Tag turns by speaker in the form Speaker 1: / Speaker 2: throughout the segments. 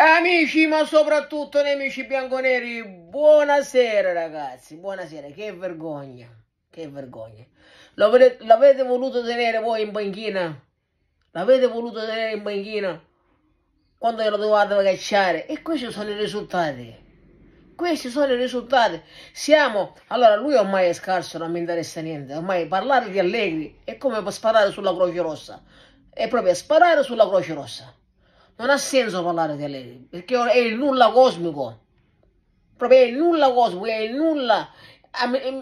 Speaker 1: Amici, ma soprattutto nemici bianconeri, buonasera ragazzi, buonasera, che vergogna, che vergogna. L'avete voluto tenere voi in banchina? L'avete voluto tenere in banchina? Quando lo dovevate cacciare? E questi sono i risultati. Questi sono i risultati. Siamo... Allora, lui ormai è scarso, non mi interessa niente. Ormai parlare di Allegri è come sparare sulla Croce Rossa. È proprio sparare sulla Croce Rossa non ha senso parlare di Allegri, perché è il nulla cosmico, proprio è il nulla cosmico, è il nulla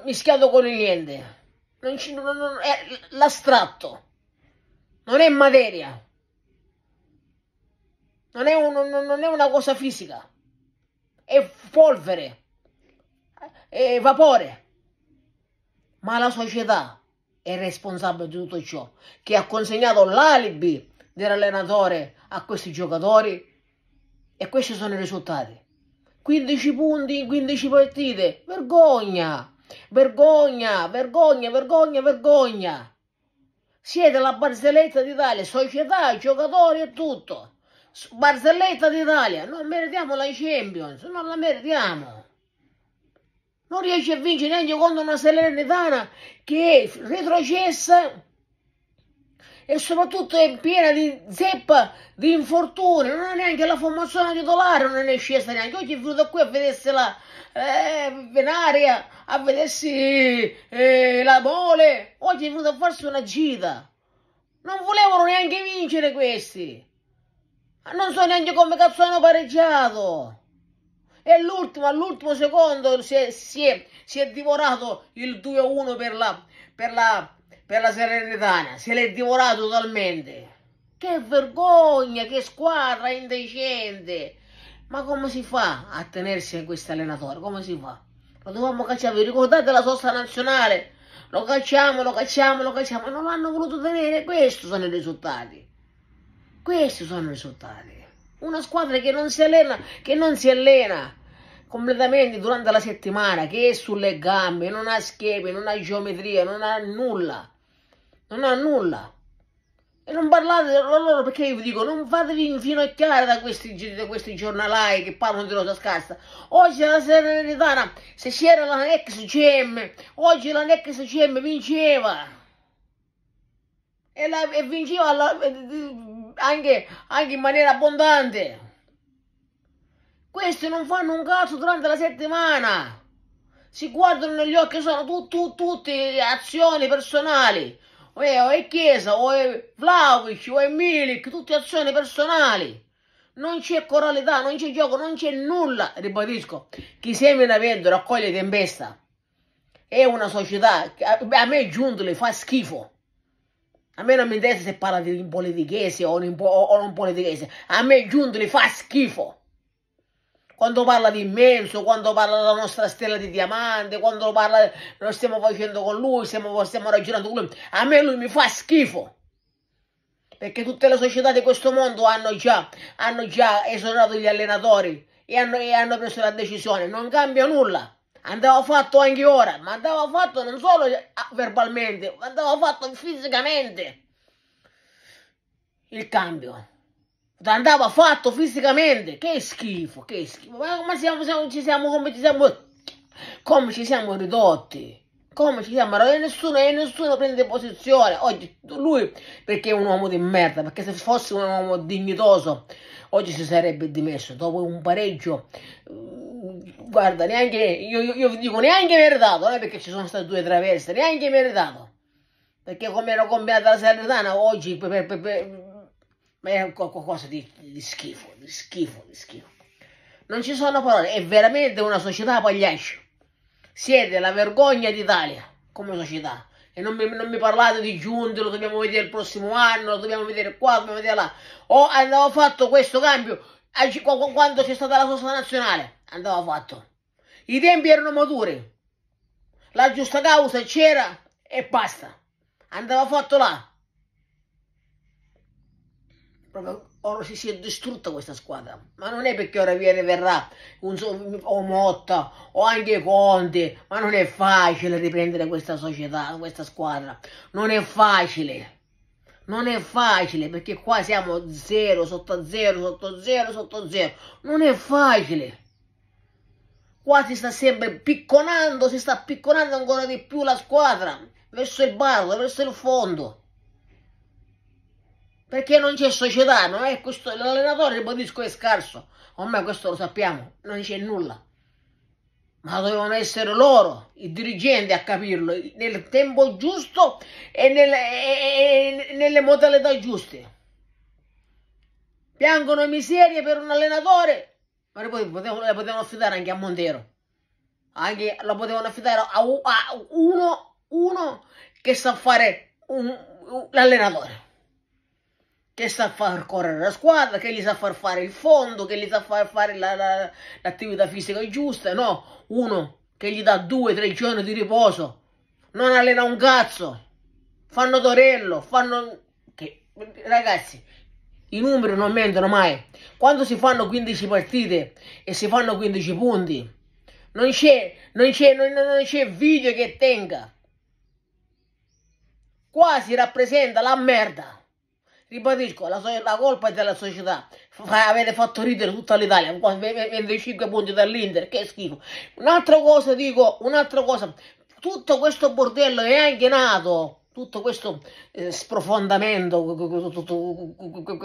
Speaker 1: mischiato con il niente, non ci, non, non, è l'astratto, non è materia, non è, un, non è una cosa fisica, è polvere, è vapore, ma la società è responsabile di tutto ciò, che ha consegnato l'alibi dell'allenatore a questi giocatori e questi sono i risultati. 15 punti in 15 partite, vergogna, vergogna, vergogna, vergogna, vergogna. Siete la barzelletta d'Italia, società, giocatori e tutto. Barzelletta d'Italia, non meritiamo la Champions, non la meritiamo. Non riesce a vincere neanche contro una Salernitana che retrocessa e soprattutto è piena di zeppa di infortuni, non è neanche la formazione titolare, non è scesa neanche. Oggi è venuto qui a vedersi la eh, Venaria, a vedersi eh, la mole, oggi è venuto a farsi una gita. Non volevano neanche vincere questi. Ah, non so neanche come cazzo hanno pareggiato. E all'ultimo, all'ultimo secondo si è, si è, si è divorato il 2-1 per la, per la per la Serenitana se l'è divorato totalmente. Che vergogna, che squadra indecente! Ma come si fa a tenersi a questo allenatore? Come si fa? Lo dovevamo cacciare, vi ricordate la sosta nazionale? Lo cacciamo, lo cacciamo, lo cacciamo, non l'hanno voluto tenere, questi sono i risultati. Questi sono i risultati. Una squadra che non si allena, che non si allena completamente durante la settimana, che è sulle gambe, non ha schemi, non ha geometria, non ha nulla non ha nulla. E non parlate da loro perché io vi dico, non fatevi infinocchiare da questi, da questi giornalai che parlano di rosa scarsa. Oggi la Serenitana, se c'era la ex CM, oggi la ex CM vinceva. E, la, e vinceva la, anche, anche in maniera abbondante. Questi non fanno un cazzo durante la settimana. Si guardano negli occhi, sono tu, tu, tutte azioni personali o è, o è Chiesa, o è Vlaovic, o è Milik, tutte azioni personali. Non c'è coralità, non c'è gioco, non c'è nulla. Ribadisco, chi semina vento raccoglie tempesta. È una società, a me Giuntoli fa schifo. A me non mi interessa se parla di politichese o, o, o non politichese. A me Giuntoli fa schifo quando parla di immenso, quando parla della nostra stella di diamante, quando parla lo stiamo facendo con lui, stiamo, stiamo ragionando con lui, a me lui mi fa schifo. Perché tutte le società di questo mondo hanno già, hanno già esonerato gli allenatori e hanno, e hanno preso la decisione. Non cambia nulla andava fatto anche ora, ma andava fatto non solo eh, verbalmente, ma andava fatto fisicamente. Il cambio andava fatto fisicamente. Che schifo, che schifo. Ma come siamo, siamo, ci siamo, come ci siamo, come ci siamo ridotti? Come ci siamo? E nessuno, e nessuno prende posizione. Oggi lui, perché è un uomo di merda, perché se fosse un uomo dignitoso, oggi si sarebbe dimesso dopo un pareggio. Mm, guarda, neanche, io, io, io dico neanche meritato, non è perché ci sono state due traverse, neanche meritato. Perché come era combinata la Salernana, oggi per, per, per ma è qualcosa di, di schifo, di schifo, di schifo. Non ci sono parole, è veramente una società pagliaccio. Siete la vergogna d'Italia come società. E non mi, non mi, parlate di giunte, lo dobbiamo vedere il prossimo anno, lo dobbiamo vedere qua, lo dobbiamo vedere là. O andava fatto questo cambio quando c'è stata la sosta nazionale. Andava fatto. I tempi erano maturi. La giusta causa c'era e basta. Andava fatto là proprio ora si, si è distrutta questa squadra. Ma non è perché ora viene verrà un, o Motta o anche Conte, ma non è facile riprendere questa società, questa squadra. Non è facile. Non è facile perché qua siamo 0 sotto 0 sotto 0 sotto 0. Non è facile. Qua si sta sempre picconando, si sta picconando ancora di più la squadra verso il basso, verso il fondo perché non c'è società, no? E questo, l'allenatore, ribadisco, è scarso. Ormai questo lo sappiamo, non c'è nulla. Ma dovevano essere loro, i dirigenti, a capirlo, nel tempo giusto e, nel, e, e nelle modalità giuste. Piangono miserie per un allenatore, ma poi potevano, le potevano affidare anche a Montero. Anche, la potevano affidare a, a uno, uno, che sa fare l'allenatore che sa far correre la squadra, che gli sa far fare il fondo, che gli sa far fare l'attività la, la, fisica giusta, no, uno che gli dà due, tre giorni di riposo, non allena un cazzo, fanno torello, fanno... Che, ragazzi, i numeri non mentono mai, quando si fanno 15 partite e si fanno 15 punti, non c'è, non c'è, non, non c'è video che tenga, quasi rappresenta la merda. Ribadisco, la, so- la colpa è della società. F- avete fatto ridere tutta l'Italia, 25 punti dall'Inter, che schifo. Un'altra cosa dico, un'altra cosa, tutto questo bordello è anche nato tutto questo eh, sprofondamento,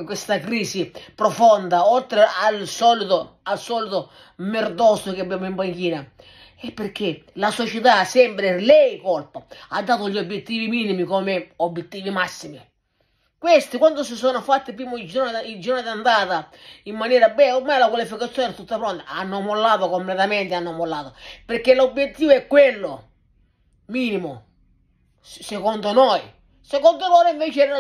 Speaker 1: questa crisi profonda, oltre al solito, al solito merdoso che abbiamo in banchina. E perché la società, sempre lei colpa, ha dato gli obiettivi minimi come obiettivi massimi. Questi quando si sono fatti il primo girone, il girone d'andata in maniera, beh, ormai la qualificazione è tutta pronta, hanno mollato completamente, hanno mollato, perché l'obiettivo è quello, minimo, secondo noi. Secondo loro invece era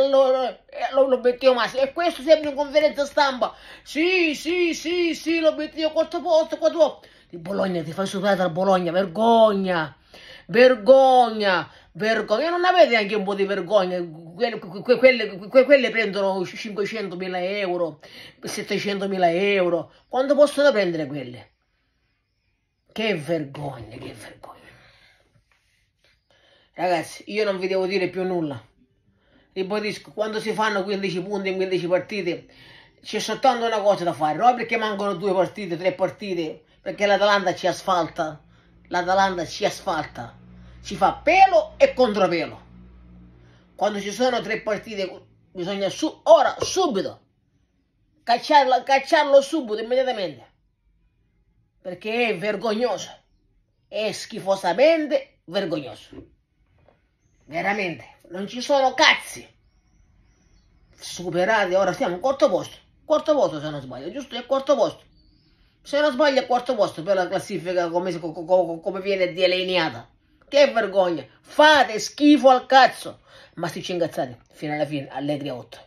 Speaker 1: l'obiettivo massimo. E questo sempre in conferenza stampa. Sì, sì, sì, sì, l'obiettivo quarto posto, quarto posto. Di Bologna, ti fai superare dal Bologna, vergogna, vergogna vergogna, non avete anche un po' di vergogna, quelle, quelle, quelle prendono 500.000 euro, 700.000 euro, quanto possono prendere quelle? Che vergogna, che vergogna. Ragazzi, io non vi devo dire più nulla. Ribadisco, quando si fanno 15 punti in 15 partite, c'è soltanto una cosa da fare, non perché mancano due partite, tre partite, perché l'Atalanta ci asfalta, l'Atalanta ci asfalta si fa pelo e contropelo. Quando ci sono tre partite bisogna su, ora, subito, cacciarlo, cacciarlo subito, immediatamente. Perché è vergognoso. È schifosamente vergognoso. Veramente, non ci sono cazzi. Superate, ora siamo al quarto posto. Quarto posto se non sbaglio, giusto? È quarto posto. Se non sbaglio è quarto posto per la classifica come, come, come viene delineata. Che vergogna! Fate schifo al cazzo! Ma sti cingazzate fino alla fine, a 8.